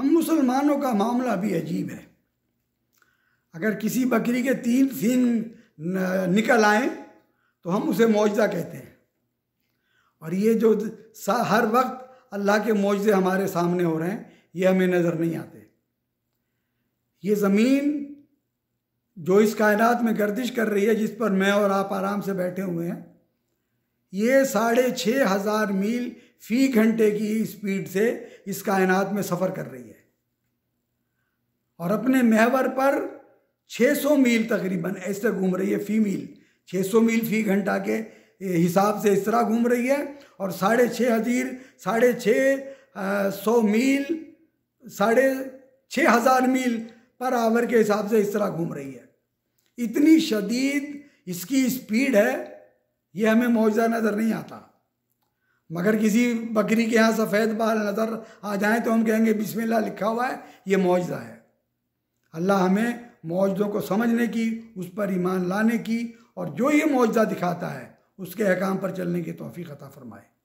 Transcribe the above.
हम मुसलमानों का मामला भी अजीब है अगर किसी बकरी के तीन सींग निकल आए तो हम उसे मुआवजा कहते हैं और ये जो हर वक्त अल्लाह के मुआवजे हमारे सामने हो रहे हैं ये हमें नज़र नहीं आते ये ज़मीन जो इस कायनात में गर्दिश कर रही है जिस पर मैं और आप आराम से बैठे हुए हैं ये साढ़े छः हज़ार मील फी घंटे की स्पीड से इस कायनात में सफ़र कर रही है और अपने महवर पर 600 मील तकरीबन ऐसे घूम रही है फ़ी मील 600 मील फ़ी घंटा के हिसाब से इस तरह घूम रही है और साढ़े छः हजीर साढ़े छः सौ मील साढ़े छः हज़ार मील पर आवर के हिसाब से इस तरह घूम रही है इतनी शदीद इसकी स्पीड है ये हमें मुआवजा नज़र नहीं आता मगर किसी बकरी के यहाँ सफ़ेद बाल नज़र आ जाए तो हम कहेंगे बिस्मिल्ला लिखा हुआ है ये मुआवजा है अल्लाह हमें मुआवजों को समझने की उस पर ईमान लाने की और जो ये मुआवजा दिखाता है उसके अहकाम पर चलने की तोफ़ी अता फ़रमाए